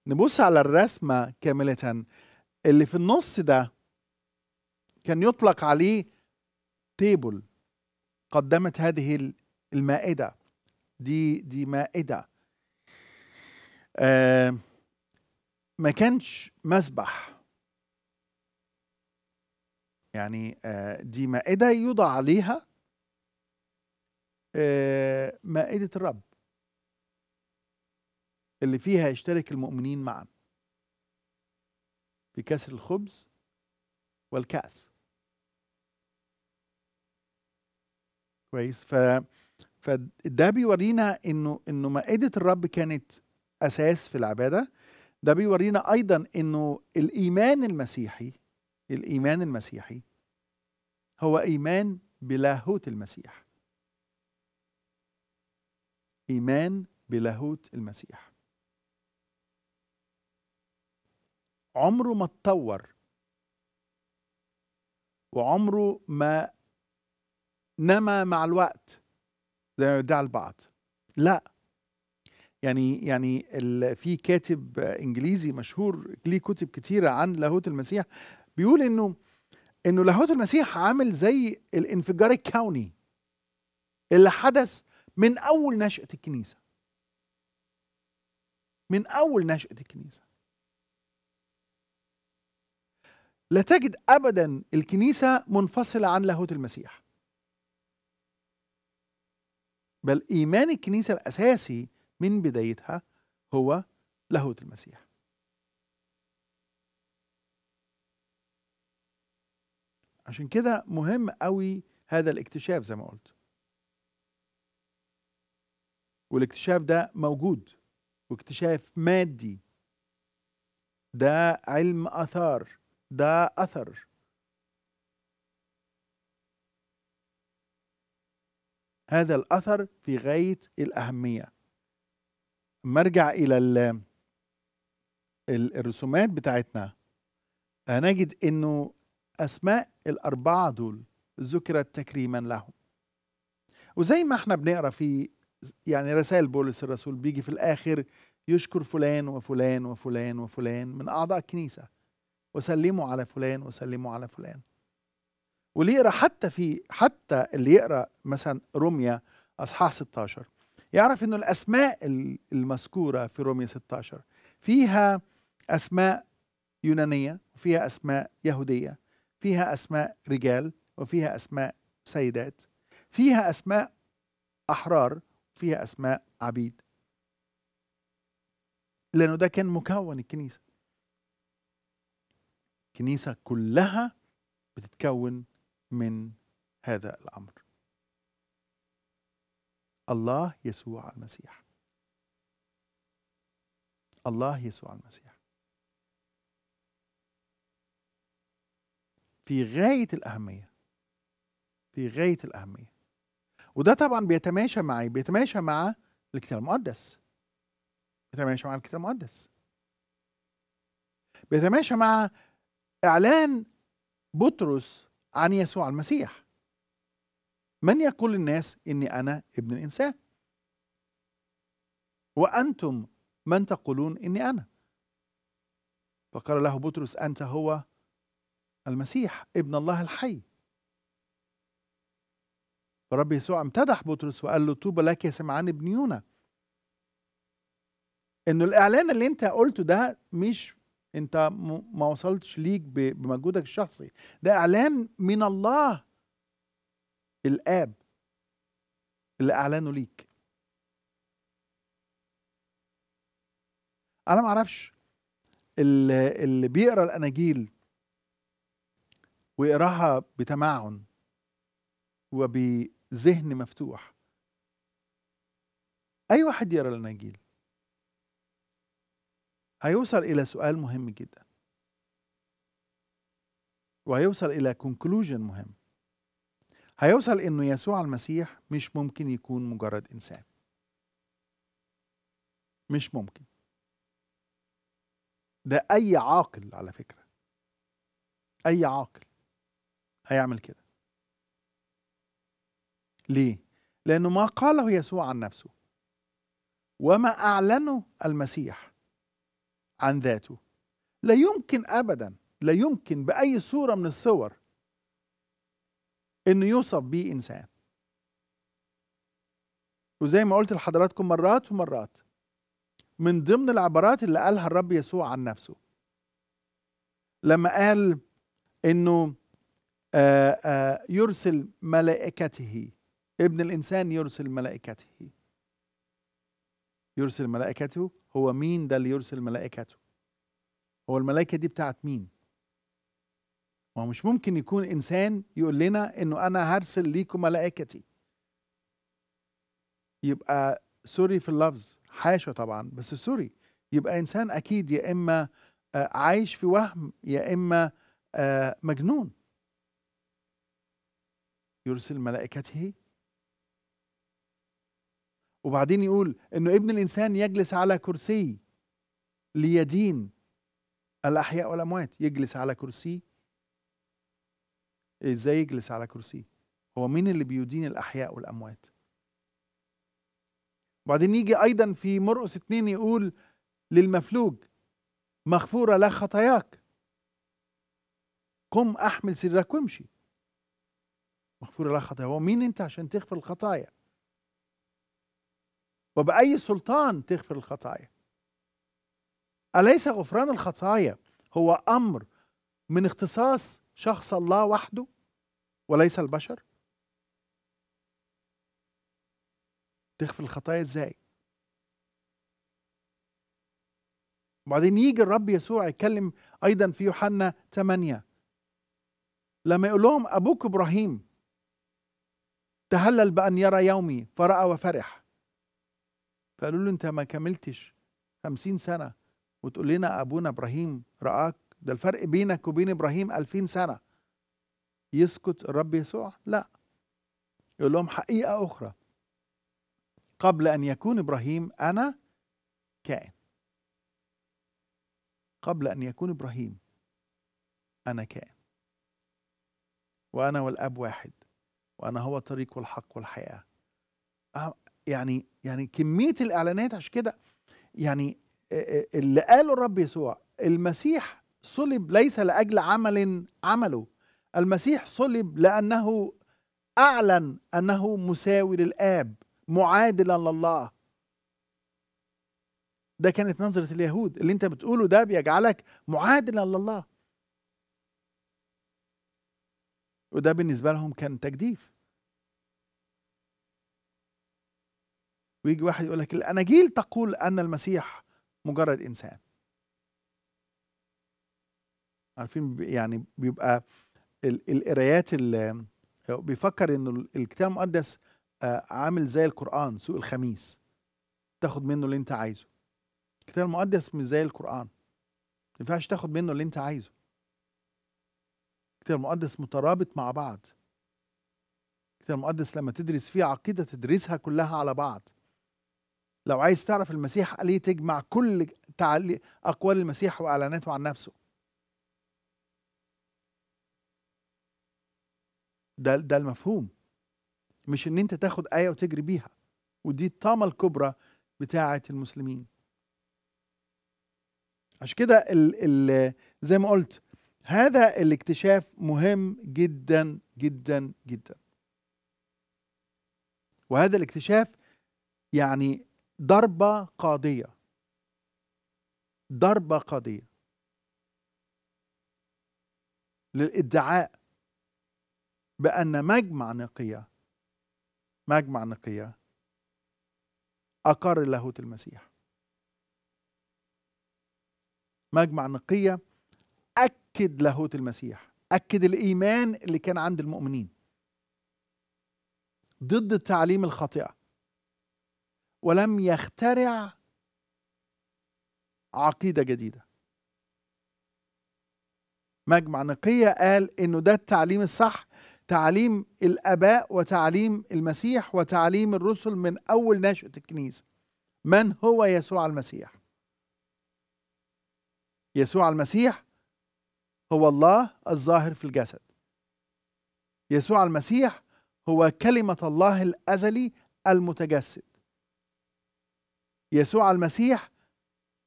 نبص على الرسمه كامله اللي في النص ده كان يطلق عليه تيبل قدمت هذه المائده دي دي مائده آه ما كانش مسبح يعني آه، دي مائدة يوضع عليها آه، مائدة الرب اللي فيها يشترك المؤمنين معا في كسر الخبز والكأس كويس ف فده بيورينا انه انه مائدة الرب كانت اساس في العبادة ده بيورينا ايضا انه الايمان المسيحي الايمان المسيحي هو ايمان بلاهوت المسيح ايمان بلاهوت المسيح عمره ما اتطور وعمره ما نما مع الوقت زي ما يدعي البعض لا يعني يعني في كاتب انجليزي مشهور ليه كتب كتيره عن لاهوت المسيح بيقول انه انه لاهوت المسيح عامل زي الانفجار الكوني اللي حدث من اول نشأة الكنيسة من اول نشأة الكنيسة لا تجد ابدا الكنيسة منفصلة عن لاهوت المسيح بل ايمان الكنيسة الاساسي من بدايتها هو لاهوت المسيح عشان كده مهم قوي هذا الاكتشاف زي ما قلت والاكتشاف ده موجود واكتشاف مادي ده علم اثار ده اثر هذا الاثر في غايه الاهميه اما ارجع الى الرسومات بتاعتنا هنجد انه اسماء الأربعة دول ذكرت تكريما لهم وزي ما احنا بنقرا في يعني رسائل بولس الرسول بيجي في الآخر يشكر فلان وفلان وفلان وفلان من أعضاء الكنيسة وسلموا على فلان وسلموا على فلان واللي يقرا حتى في حتى اللي يقرا مثلا روميا اصحاح 16 يعرف انه الاسماء المذكوره في روميا 16 فيها اسماء يونانيه وفيها اسماء يهوديه فيها أسماء رجال وفيها أسماء سيدات فيها أسماء أحرار وفيها أسماء عبيد لأنه ده كان مكون الكنيسة الكنيسة كلها بتتكون من هذا الأمر الله يسوع المسيح الله يسوع المسيح في غاية الأهمية في غاية الأهمية وده طبعا بيتماشى مع إيه؟ بيتماشى مع الكتاب المقدس بيتماشى مع الكتاب المقدس بيتماشى مع إعلان بطرس عن يسوع المسيح من يقول للناس إني أنا ابن الإنسان وأنتم من تقولون إني أنا فقال له بطرس أنت هو المسيح ابن الله الحي الرب يسوع امتدح بطرس وقال له طوبى لك يا سمعان ابن يونا انه الاعلان اللي انت قلته ده مش انت ما وصلتش ليك بمجهودك الشخصي ده اعلان من الله الاب اللي اعلنه ليك انا ما اعرفش اللي بيقرا الاناجيل ويقراها بتمعن وبذهن مفتوح أي واحد يقرأ الإناجيل هيوصل إلى سؤال مهم جدا وهيوصل إلى كونكلوجن مهم هيوصل إنه يسوع المسيح مش ممكن يكون مجرد إنسان مش ممكن ده أي عاقل على فكرة أي عاقل هيعمل كده ليه لانه ما قاله يسوع عن نفسه وما اعلنه المسيح عن ذاته لا يمكن ابدا لا يمكن باي صوره من الصور انه يوصف بيه انسان وزي ما قلت لحضراتكم مرات ومرات من ضمن العبارات اللي قالها الرب يسوع عن نفسه لما قال انه آه، آه، يرسل ملائكته ابن الإنسان يرسل ملائكته يرسل ملائكته هو مين ده اللي يرسل ملائكته هو الملائكة دي بتاعت مين ما مش ممكن يكون إنسان يقول لنا إنه أنا هرسل ليكم ملائكتي يبقى سوري في اللفظ حاشا طبعا بس سوري يبقى إنسان أكيد يا إما آه، عايش في وهم يا إما مجنون يرسل ملائكته وبعدين يقول انه ابن الانسان يجلس على كرسي ليدين الاحياء والاموات يجلس على كرسي ازاي يجلس على كرسي هو مين اللي بيدين الاحياء والاموات وبعدين يجي ايضا في مرقس اتنين يقول للمفلوج مغفوره لك خطاياك قم احمل سرك وامشي مغفور لها خطايا هو مين انت عشان تغفر الخطايا وبأي سلطان تغفر الخطايا أليس غفران الخطايا هو أمر من اختصاص شخص الله وحده وليس البشر تغفر الخطايا ازاي وبعدين يجي الرب يسوع يتكلم ايضا في يوحنا 8 لما يقول لهم ابوك ابراهيم تهلل بأن يرى يومي فرأى وفرح فقالوا له أنت ما كملتش خمسين سنة وتقول لنا أبونا إبراهيم رآك ده الفرق بينك وبين إبراهيم ألفين سنة يسكت الرب يسوع لا يقول لهم حقيقة أخرى قبل أن يكون إبراهيم أنا كائن قبل أن يكون إبراهيم أنا كائن وأنا والأب واحد وانا هو الطريق والحق والحياه أه، يعني يعني كميه الاعلانات عشان كده يعني اللي قاله الرب يسوع المسيح صلب ليس لاجل عمل عمله المسيح صلب لانه اعلن انه مساوي للاب معادلا لله ده كانت نظره اليهود اللي انت بتقوله ده بيجعلك معادلا لله وده بالنسبة لهم كان تجديف ويجي واحد يقول لك الأناجيل تقول أن المسيح مجرد إنسان عارفين يعني بيبقى القرايات اللي بيفكر انه الكتاب المقدس آه، عامل زي القرآن سوق الخميس تاخد منه اللي انت عايزه الكتاب المقدس مش زي القرآن ما ينفعش تاخد منه اللي انت عايزه الكتاب المقدس مترابط مع بعض الكتاب المقدس لما تدرس فيه عقيدة تدرسها كلها على بعض لو عايز تعرف المسيح قال إيه، تجمع كل أقوال المسيح وإعلاناته عن نفسه ده ده المفهوم مش ان انت تاخد آية وتجري بيها ودي الطامة الكبرى بتاعة المسلمين عشان كده زي ما قلت هذا الاكتشاف مهم جدا جدا جدا وهذا الاكتشاف يعني ضربة قاضية ضربة قاضية للادعاء بأن مجمع نقية مجمع نقية أقر لاهوت المسيح مجمع نقية أكد لاهوت المسيح أكد الإيمان اللي كان عند المؤمنين ضد التعليم الخاطئة ولم يخترع عقيدة جديدة مجمع نقية قال إنه ده التعليم الصح تعليم الآباء وتعليم المسيح وتعليم الرسل من أول نشأة الكنيسة من هو يسوع المسيح يسوع المسيح هو الله الظاهر في الجسد يسوع المسيح هو كلمة الله الأزلي المتجسد يسوع المسيح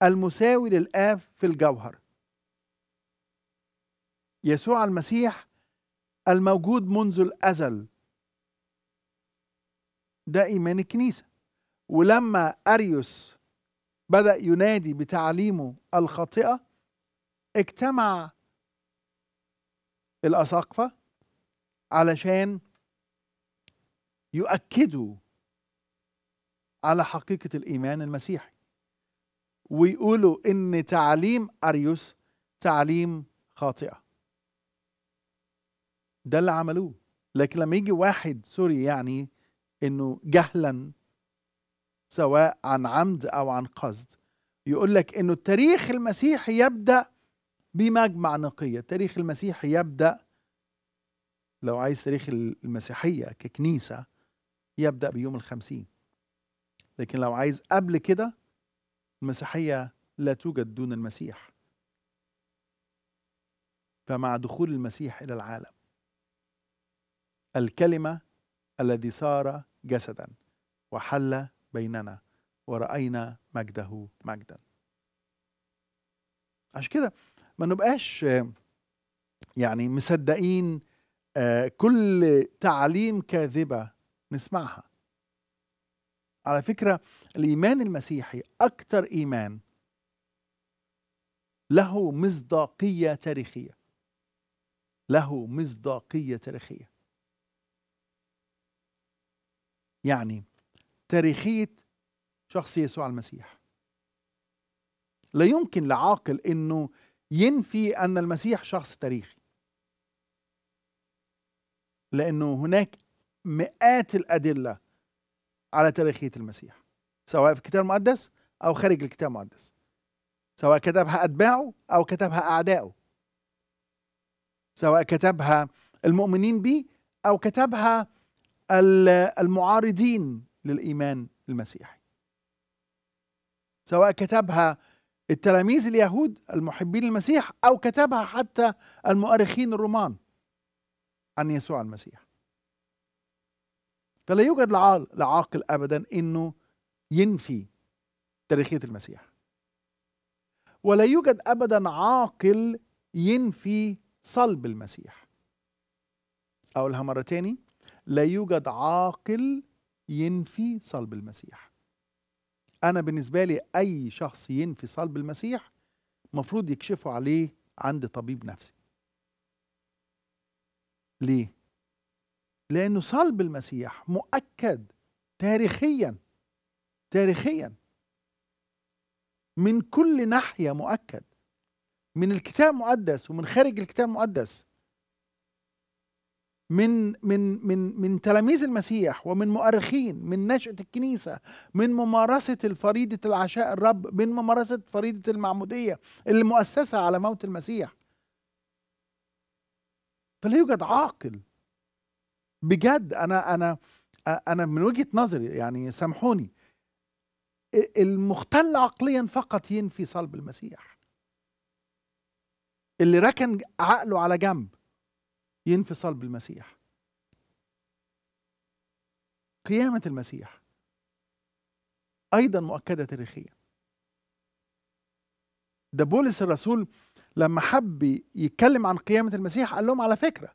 المساوي للآب في الجوهر يسوع المسيح الموجود منذ الأزل ده إيمان الكنيسة ولما أريوس بدأ ينادي بتعليمه الخاطئة اجتمع الأساقفة علشان يؤكدوا على حقيقة الإيمان المسيحي ويقولوا إن تعليم أريوس تعليم خاطئة ده اللي عملوه لكن لما يجي واحد سوري يعني إنه جهلا سواء عن عمد أو عن قصد يقول لك إنه التاريخ المسيحي يبدأ بمجمع نقية التاريخ المسيحي يبدأ لو عايز تاريخ المسيحية ككنيسة يبدأ بيوم الخمسين لكن لو عايز قبل كده المسيحية لا توجد دون المسيح فمع دخول المسيح إلى العالم الكلمة الذي صار جسدا وحل بيننا ورأينا مجده مجدا عشان كده ما نبقاش يعني مصدقين آه، كل تعليم كاذبة نسمعها على فكرة الإيمان المسيحي أكثر إيمان له مصداقية تاريخية له مصداقية تاريخية يعني تاريخية شخص يسوع المسيح لا يمكن لعاقل أنه ينفي أن المسيح شخص تاريخي لأنه هناك مئات الأدلة على تاريخية المسيح سواء في الكتاب المقدس أو خارج الكتاب المقدس سواء كتبها أتباعه أو كتبها أعدائه سواء كتبها المؤمنين به أو كتبها المعارضين للإيمان المسيحي سواء كتبها التلاميذ اليهود المحبين المسيح أو كتبها حتى المؤرخين الرومان عن يسوع المسيح فلا يوجد لعاقل أبدا أنه ينفي تاريخية المسيح ولا يوجد أبدا عاقل ينفي صلب المسيح أقولها مرة تاني لا يوجد عاقل ينفي صلب المسيح انا بالنسبه لي اي شخص ينفي صلب المسيح مفروض يكشفوا عليه عند طبيب نفسي ليه لانه صلب المسيح مؤكد تاريخيا تاريخيا من كل ناحيه مؤكد من الكتاب المقدس ومن خارج الكتاب المقدس من من من من تلاميذ المسيح ومن مؤرخين من نشأة الكنيسة من ممارسة الفريضة العشاء الرب من ممارسة فريضة المعمودية اللي مؤسسة على موت المسيح فلا يوجد عاقل بجد انا انا انا من وجهه نظري يعني سامحوني المختل عقليا فقط ينفي صلب المسيح اللي ركن عقله على جنب ينفصل بالمسيح قيامة المسيح أيضا مؤكدة تاريخيا ده بولس الرسول لما حب يتكلم عن قيامة المسيح قال لهم على فكرة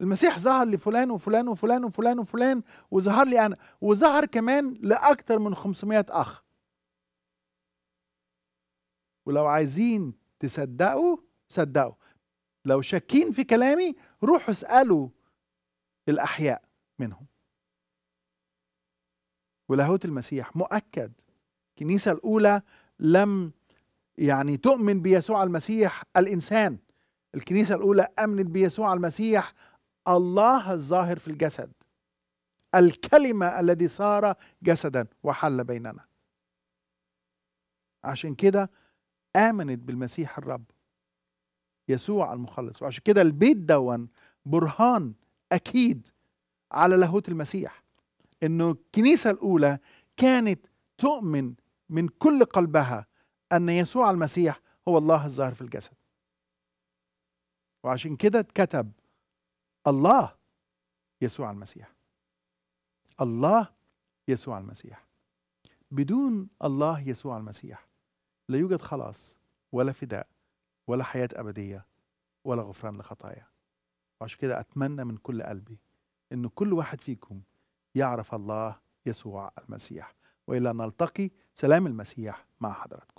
المسيح ظهر لفلان وفلان وفلان وفلان وفلان وظهر لي أنا وظهر كمان لأكثر من 500 أخ ولو عايزين تصدقوا صدقوا لو شاكين في كلامي روحوا اسألوا الأحياء منهم ولاهوت المسيح مؤكد الكنيسة الأولى لم يعني تؤمن بيسوع المسيح الإنسان الكنيسة الأولى أمنت بيسوع المسيح الله الظاهر في الجسد الكلمة الذي صار جسدا وحل بيننا عشان كده آمنت بالمسيح الرب يسوع المخلص وعشان كده البيت دون برهان أكيد على لاهوت المسيح أنه الكنيسة الأولى كانت تؤمن من كل قلبها أن يسوع المسيح هو الله الظاهر في الجسد وعشان كده اتكتب الله يسوع المسيح الله يسوع المسيح بدون الله يسوع المسيح لا يوجد خلاص ولا فداء ولا حياة أبدية ولا غفران لخطايا وعشان كده أتمنى من كل قلبي أن كل واحد فيكم يعرف الله يسوع المسيح وإلى نلتقي سلام المسيح مع حضراتكم